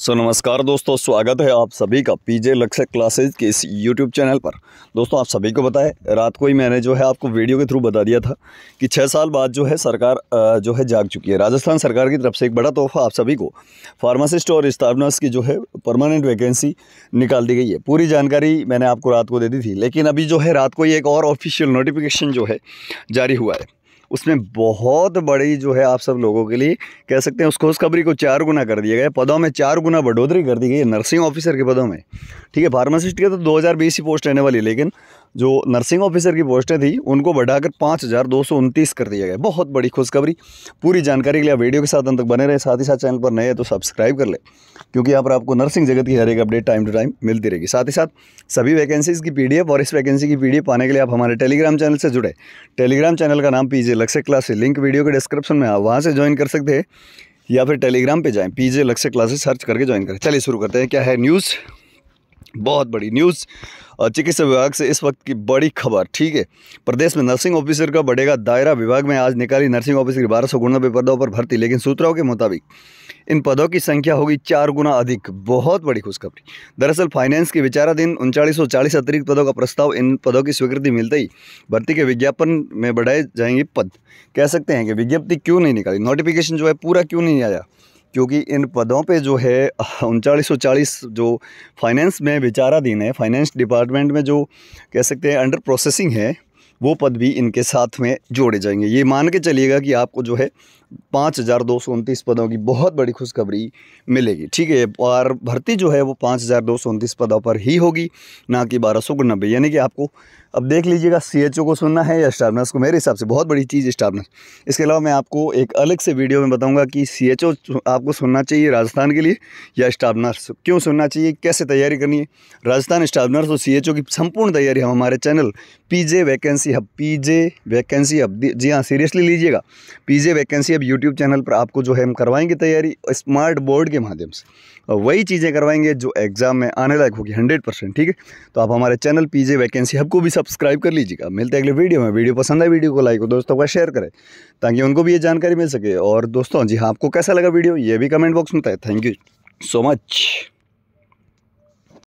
सो so, नमस्कार दोस्तों स्वागत है आप सभी का पीजे लक्ष्य क्लासेज के इस यूट्यूब चैनल पर दोस्तों आप सभी को बताए रात को ही मैंने जो है आपको वीडियो के थ्रू बता दिया था कि छः साल बाद जो है सरकार जो है जाग चुकी है राजस्थान सरकार की तरफ से एक बड़ा तोहफा आप सभी को फार्मासिस्ट और नर्स की जो है परमानेंट वैकेंसी निकाल दी गई है पूरी जानकारी मैंने आपको रात को दे दी थी लेकिन अभी जो है रात को ही एक और ऑफिशियल नोटिफिकेशन जो है जारी हुआ है उसमें बहुत बड़ी जो है आप सब लोगों के लिए कह सकते हैं उस खुशखबरी को चार गुना कर दिया गया पदों में चार गुना बढ़ोतरी कर दी गई है नर्सिंग ऑफिसर के पदों में ठीक है फार्मासिस्ट के तो 2020 ही पोस्ट रहने वाली लेकिन जो नर्सिंग ऑफिसर की पोस्टें थी उनको बढ़ाकर पाँच हज़ार दो सौ उनतीस कर दिया गया बहुत बड़ी खुशखबरी पूरी जानकारी के लिए वीडियो के साथ अंत तक बने रहे साथ ही साथ चैनल पर नए हैं तो सब्सक्राइब कर ले क्योंकि यहाँ पर आपको नर्सिंग जगत की हर एक अपडेट टाइम टू टाइम मिलती रहेगी साथ ही साथ सभी वैकेंसीज़ की पी और इस वैकेंसी की पी पाने के लिए आप हमारे टेलीग्राम चैनल से जुड़े टेलीग्राम चैनल का नाम PJ Lakshya class link video के डिस्क्रिप्शन में आप वहाँ से ज्वाइन कर सकते हैं या फिर टेलीग्राम पे जाएं पीजे लक्ष्य क्लासेस सर्च करके ज्वाइन करें चलिए शुरू करते हैं क्या है न्यूज़ बहुत बड़ी न्यूज़ और चिकित्सा विभाग से इस वक्त की बड़ी खबर ठीक है प्रदेश में नर्सिंग ऑफिसर का बढ़ेगा दायरा विभाग में आज निकाली नर्सिंग ऑफिसर की बारह सौ गुणानबे पदों पर भर्ती लेकिन सूत्रों के मुताबिक इन पदों की संख्या होगी चार गुना अधिक बहुत बड़ी खुशखबरी दरअसल फाइनेंस के विचाराधीन उनचालीस सौ चालीस अतिरिक्त पदों का प्रस्ताव इन पदों की स्वीकृति मिलते ही भर्ती के विज्ञापन में बढ़ाए जाएंगे पद कह सकते हैं कि विज्ञप्ति क्यों नहीं निकाली नोटिफिकेशन जो है पूरा क्यों नहीं आया क्योंकि इन पदों पे जो है उनचालीस सौ चालीस जो फाइनेंस में विचाराधीन है फाइनेंस डिपार्टमेंट में जो कह सकते हैं अंडर प्रोसेसिंग है वो पद भी इनके साथ में जोड़े जाएंगे ये मान के चलिएगा कि आपको जो है पाँच हज़ार दो सौ उनतीस पदों की बहुत बड़ी खुशखबरी मिलेगी ठीक है और भर्ती जो है वो पाँच हज़ार दो सौ उनतीस पदों पर ही होगी ना कि बारह सौ नब्बे यानी कि आपको अब देख लीजिएगा सी एच ओ को सुनना है या स्टाफ नर्स को मेरे हिसाब से बहुत बड़ी चीज़ स्टाफ नर्स इसके अलावा मैं आपको एक अलग से वीडियो में बताऊंगा कि सी एच ओ आपको सुनना चाहिए राजस्थान के लिए या स्टाफ नर्स क्यों सुनना चाहिए कैसे तैयारी करनी है राजस्थान स्टाफ नर्स और सी एच ओ की संपूर्ण तैयारी हम हमारे channel P J vacancy hub P J vacancy hub जी हाँ सीरियसली लीजिएगा P J vacancy hub YouTube channel पर आपको जो है हम करवाएंगे तैयारी स्मार्ट बोर्ड के माध्यम से वही चीज़ें करवाएंगे जो एग्ज़ाम में आने लायक होगी हंड्रेड परसेंट ठीक है तो आप हमारे चैनल पीजे वैकेंसी हब को भी सब्सक्राइब कर लीजिएगा मिलते अगले वीडियो में वीडियो पसंद आए वीडियो को लाइक और दोस्तों का शेयर करें ताकि उनको भी ये जानकारी मिल सके और दोस्तों जी हाँ आपको कैसा लगा वीडियो ये भी कमेंट बॉक्स में बताए थैंक यू सो मच